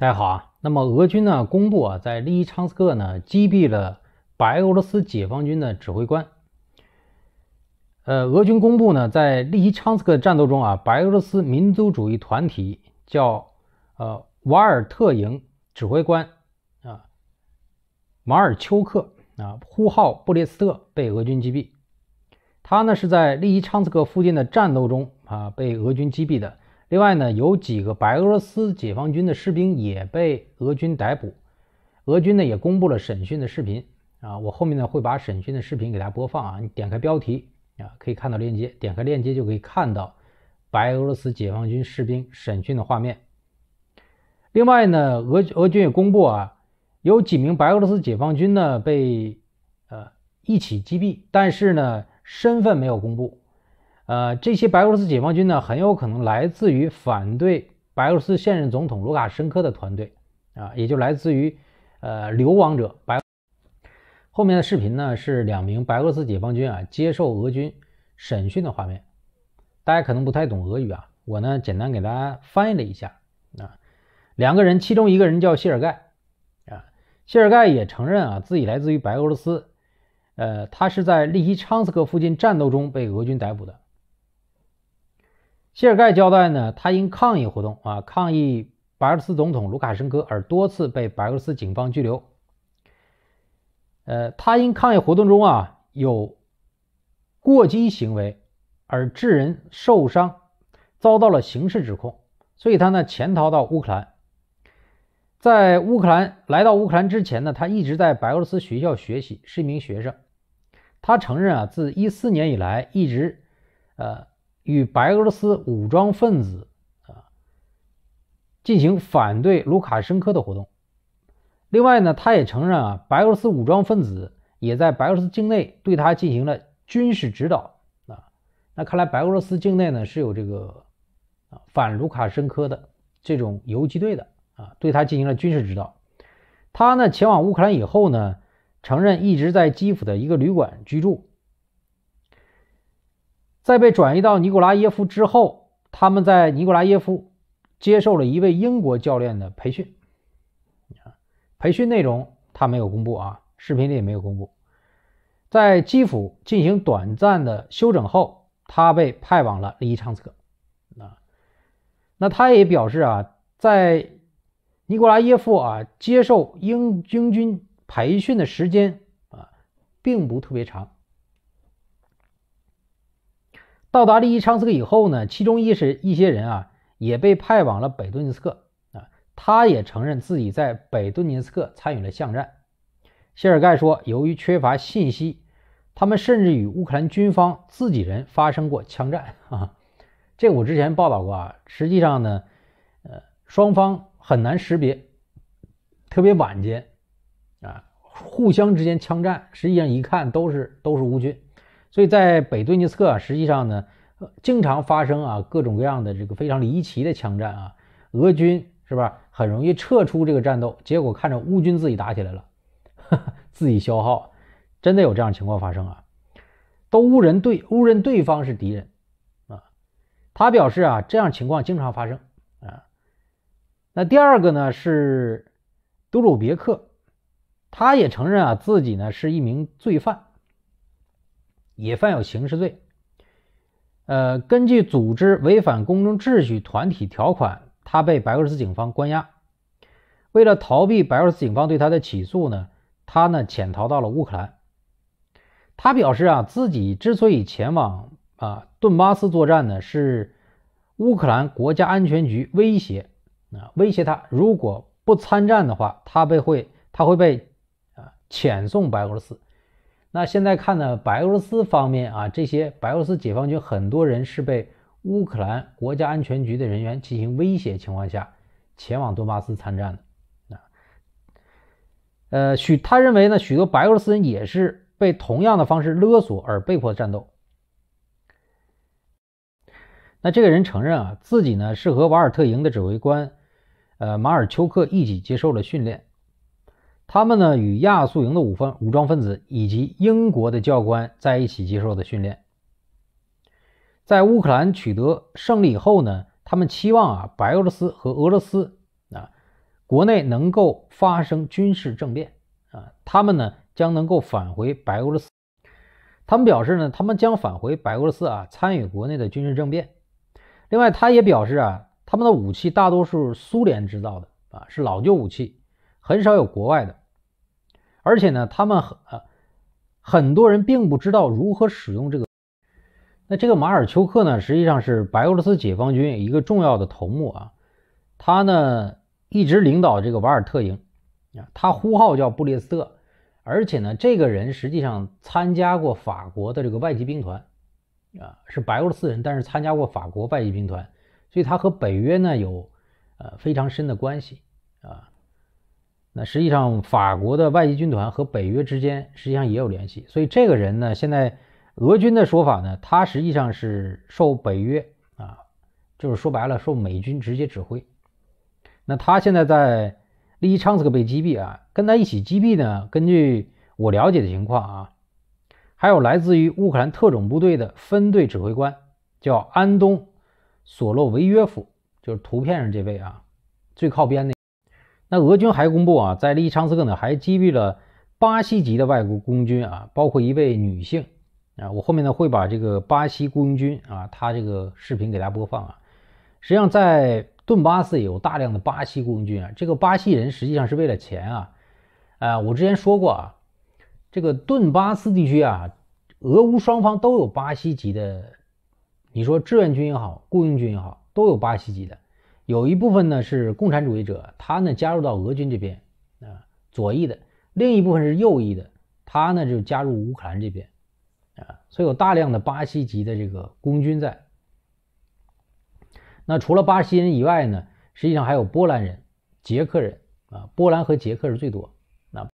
大家好啊，那么俄军呢公布啊，在利伊昌斯克呢击毙了白俄罗斯解放军的指挥官。呃，俄军公布呢，在利伊昌斯克战斗中啊，白俄罗斯民族主义团体叫呃瓦尔特营指挥官啊马尔丘克啊呼号布列斯特被俄军击毙。他呢是在利伊昌斯克附近的战斗中啊被俄军击毙的。另外呢，有几个白俄罗斯解放军的士兵也被俄军逮捕，俄军呢也公布了审讯的视频啊，我后面呢会把审讯的视频给大家播放啊，你点开标题啊可以看到链接，点开链接就可以看到白俄罗斯解放军士兵审讯的画面。另外呢，俄俄军也公布啊，有几名白俄罗斯解放军呢被呃一起击毙，但是呢身份没有公布。呃，这些白俄罗斯解放军呢，很有可能来自于反对白俄罗斯现任总统卢卡申科的团队啊，也就来自于呃流亡者。白后面的视频呢，是两名白俄罗斯解放军啊接受俄军审讯的画面。大家可能不太懂俄语啊，我呢简单给大家翻译了一下啊。两个人，其中一个人叫谢尔盖啊，谢尔盖也承认啊自己来自于白俄罗斯，呃，他是在利西昌斯克附近战斗中被俄军逮捕的。谢尔盖交代呢，他因抗议活动啊，抗议白俄罗斯总统卢卡申科而多次被白俄罗斯警方拘留。呃，他因抗议活动中啊有过激行为而致人受伤，遭到了刑事指控，所以他呢潜逃到乌克兰。在乌克兰来到乌克兰之前呢，他一直在白俄罗斯学校学习，是一名学生。他承认啊，自一四年以来一直呃。与白俄罗斯武装分子啊进行反对卢卡申科的活动。另外呢，他也承认啊，白俄罗斯武装分子也在白俄罗斯境内对他进行了军事指导啊。那看来白俄罗斯境内呢是有这个啊反卢卡申科的这种游击队的啊，对他进行了军事指导。他呢前往乌克兰以后呢，承认一直在基辅的一个旅馆居住。在被转移到尼古拉耶夫之后，他们在尼古拉耶夫接受了一位英国教练的培训。啊，培训内容他没有公布啊，视频里也没有公布。在基辅进行短暂的休整后，他被派往了利伊昌策。啊，那他也表示啊，在尼古拉耶夫啊接受英英军培训的时间啊，并不特别长。到达利伊昌斯克以后呢，其中一是一些人啊，也被派往了北顿涅斯克啊。他也承认自己在北顿涅斯克参与了巷战。谢尔盖说，由于缺乏信息，他们甚至与乌克兰军方自己人发生过枪战啊。这我之前报道过啊。实际上呢，呃，双方很难识别，特别晚间啊，互相之间枪战，实际上一看都是都是乌军。所以在北顿涅茨啊，实际上呢，经常发生啊各种各样的这个非常离奇的枪战啊，俄军是吧，很容易撤出这个战斗，结果看着乌军自己打起来了，自己消耗，真的有这样情况发生啊？都误人对误人对方是敌人啊，他表示啊，这样情况经常发生啊。那第二个呢是杜鲁别克，他也承认啊自己呢是一名罪犯。也犯有刑事罪。呃，根据组织违反公众秩序团体条款，他被白俄罗斯警方关押。为了逃避白俄罗斯警方对他的起诉呢，他呢潜逃到了乌克兰。他表示啊，自己之所以前往啊顿巴斯作战呢，是乌克兰国家安全局威胁啊威胁他，如果不参战的话，他被会他会被啊遣送白俄罗斯。那现在看呢，白俄罗斯方面啊，这些白俄罗斯解放军很多人是被乌克兰国家安全局的人员进行威胁情况下前往顿巴斯参战的。啊，呃，许他认为呢，许多白俄罗斯人也是被同样的方式勒索而被迫战斗。那这个人承认啊，自己呢是和瓦尔特营的指挥官，呃，马尔丘克一起接受了训练。他们呢与亚速营的武分武装分子以及英国的教官在一起接受的训练，在乌克兰取得胜利以后呢，他们期望啊白俄罗斯和俄罗斯啊国内能够发生军事政变啊，他们呢将能够返回白俄罗斯。他们表示呢，他们将返回白俄罗斯啊参与国内的军事政变。另外，他也表示啊，他们的武器大多数苏联制造的啊是老旧武器。很少有国外的，而且呢，他们很很多人并不知道如何使用这个。那这个马尔丘克呢，实际上是白俄罗斯解放军一个重要的头目啊，他呢一直领导这个瓦尔特营啊，他呼号叫布列斯特，而且呢，这个人实际上参加过法国的这个外籍兵团啊，是白俄罗斯人，但是参加过法国外籍兵团，所以他和北约呢有呃非常深的关系啊。那实际上，法国的外籍军团和北约之间实际上也有联系。所以这个人呢，现在俄军的说法呢，他实际上是受北约啊，就是说白了受美军直接指挥。那他现在在利伊昌斯克被击毙啊，跟他一起击毙呢，根据我了解的情况啊，还有来自于乌克兰特种部队的分队指挥官，叫安东·索洛维约夫，就是图片上这位啊，最靠边那。那俄军还公布啊，在利昌斯克呢，还击毙了巴西籍的外国公军啊，包括一位女性啊。我后面呢会把这个巴西雇佣军啊，他这个视频给大家播放啊。实际上在顿巴斯有大量的巴西雇佣军啊。这个巴西人实际上是为了钱啊。啊，我之前说过啊，这个顿巴斯地区啊，俄乌双方都有巴西籍的，你说志愿军也好，雇佣军也好，都有巴西籍的。有一部分呢是共产主义者，他呢加入到俄军这边，啊，左翼的；另一部分是右翼的，他呢就加入乌克兰这边，啊，所以有大量的巴西籍的这个工军在。那除了巴西人以外呢，实际上还有波兰人、捷克人，啊，波兰和捷克人最多。那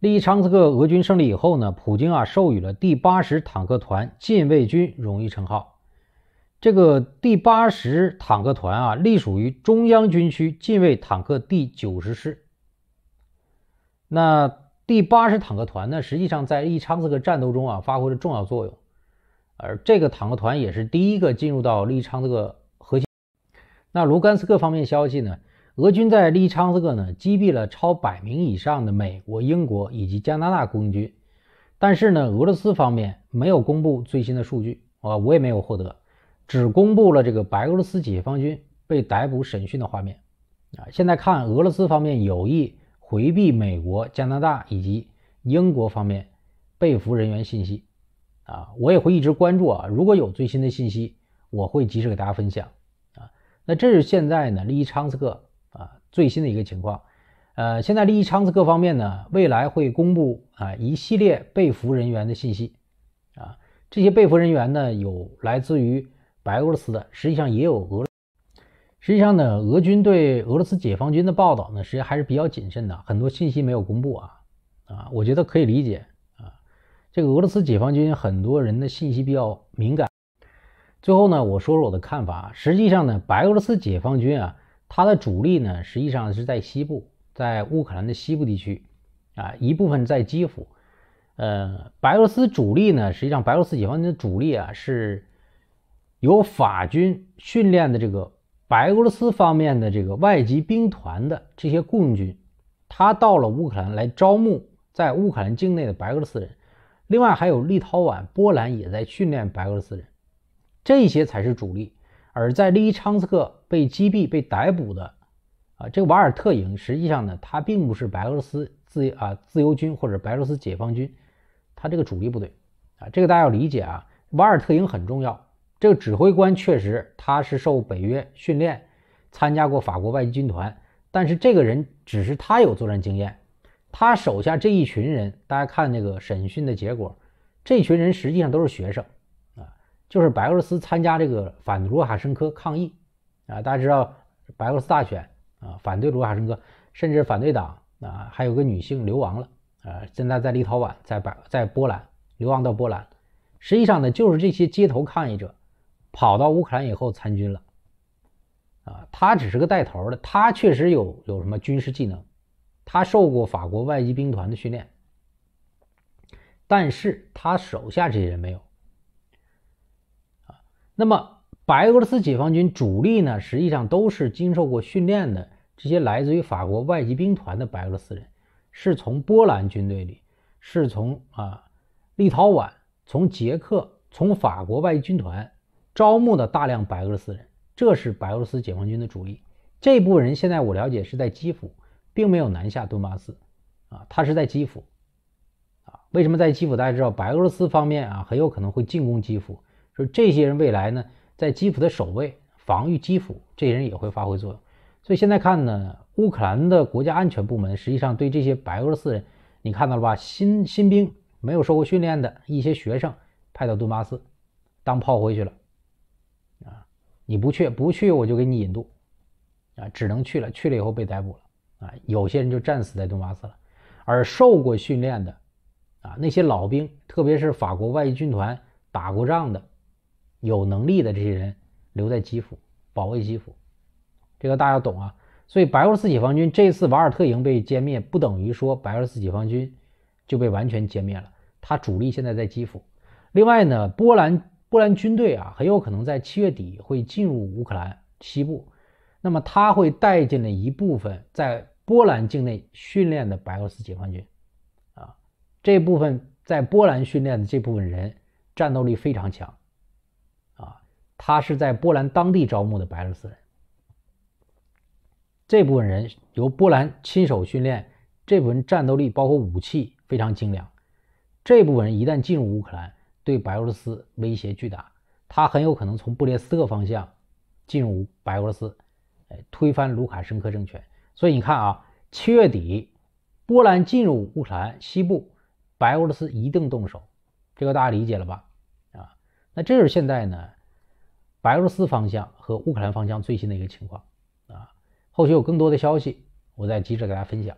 利益昌斯克俄军胜利以后呢，普京啊授予了第八十坦克团禁卫军荣誉称号。这个第八十坦克团啊，隶属于中央军区近卫坦克第九十师。那第八十坦克团呢，实际上在利昌这个战斗中啊，发挥了重要作用。而这个坦克团也是第一个进入到利昌这个核心。那卢甘斯克方面消息呢，俄军在利昌这个呢，击毙了超百名以上的美国、英国以及加拿大雇佣军。但是呢，俄罗斯方面没有公布最新的数据啊，我也没有获得。只公布了这个白俄罗斯解放军被逮捕审讯的画面啊！现在看俄罗斯方面有意回避美国、加拿大以及英国方面被俘人员信息啊！我也会一直关注啊！如果有最新的信息，我会及时给大家分享啊！那这是现在呢，利伊昌斯克啊最新的一个情况。呃，现在利伊昌斯克方面呢，未来会公布啊一系列被俘人员的信息啊！这些被俘人员呢，有来自于。白俄罗斯的实际上也有俄，实际上呢，俄军对俄罗斯解放军的报道呢，实际上还是比较谨慎的，很多信息没有公布啊啊，我觉得可以理解啊。这个俄罗斯解放军很多人的信息比较敏感。最后呢，我说说我的看法。实际上呢，白俄罗斯解放军啊，它的主力呢，实际上是在西部，在乌克兰的西部地区啊，一部分在基辅。呃，白俄罗斯主力呢，实际上白俄罗斯解放军的主力啊是。由法军训练的这个白俄罗斯方面的这个外籍兵团的这些共军，他到了乌克兰来招募在乌克兰境内的白俄罗斯人，另外还有立陶宛、波兰也在训练白俄罗斯人，这些才是主力。而在利伊昌斯克被击毙、被逮捕的啊，这个瓦尔特营实际上呢，它并不是白俄罗斯自啊自由军或者白俄罗斯解放军，它这个主力部队啊，这个大家要理解啊，瓦尔特营很重要。这个指挥官确实，他是受北约训练，参加过法国外籍军团，但是这个人只是他有作战经验，他手下这一群人，大家看那个审讯的结果，这群人实际上都是学生，啊，就是白俄罗斯参加这个反卢卡申科抗议，啊，大家知道白俄罗斯大选啊，反对卢卡申科，甚至反对党啊，还有个女性流亡了，啊，现在在立陶宛，在白在波兰流亡到波兰，实际上呢，就是这些街头抗议者。跑到乌克兰以后参军了，啊，他只是个带头的，他确实有有什么军事技能，他受过法国外籍兵团的训练，但是他手下这些人没有，啊，那么白俄罗斯解放军主力呢，实际上都是经受过训练的，这些来自于法国外籍兵团的白俄罗斯人，是从波兰军队里，是从啊立陶宛，从捷克，从法国外籍军团。招募的大量白俄罗斯人，这是白俄罗斯解放军的主力。这部分人现在我了解是在基辅，并没有南下顿巴斯，啊，他是在基辅，啊，为什么在基辅？大家知道白俄罗斯方面啊，很有可能会进攻基辅，说这些人未来呢，在基辅的守卫、防御基辅，这些人也会发挥作用。所以现在看呢，乌克兰的国家安全部门实际上对这些白俄罗斯人，你看到了吧？新新兵没有受过训练的一些学生派到顿巴斯当炮灰去了。你不去，不去我就给你引渡，啊，只能去了。去了以后被逮捕了，啊，有些人就战死在顿巴斯了。而受过训练的，啊，那些老兵，特别是法国外役军团打过仗的，有能力的这些人留在基辅保卫基辅，这个大家懂啊。所以白俄罗斯解放军这次瓦尔特营被歼灭，不等于说白俄罗斯解放军就被完全歼灭了。他主力现在在基辅。另外呢，波兰。波兰军队啊，很有可能在七月底会进入乌克兰西部。那么，他会带进来一部分在波兰境内训练的白俄罗斯解放军。啊，这部分在波兰训练的这部分人，战斗力非常强。啊，他是在波兰当地招募的白俄罗斯人。这部分人由波兰亲手训练，这部分战斗力包括武器非常精良。这部分人一旦进入乌克兰，对白俄罗斯威胁巨大，他很有可能从布列斯特方向进入白俄罗斯，哎，推翻卢卡申科政权。所以你看啊，七月底波兰进入乌克兰西部，白俄罗斯一定动手，这个大家理解了吧？啊，那这是现在呢白俄罗斯方向和乌克兰方向最新的一个情况啊。后续有更多的消息，我再及时给大家分享。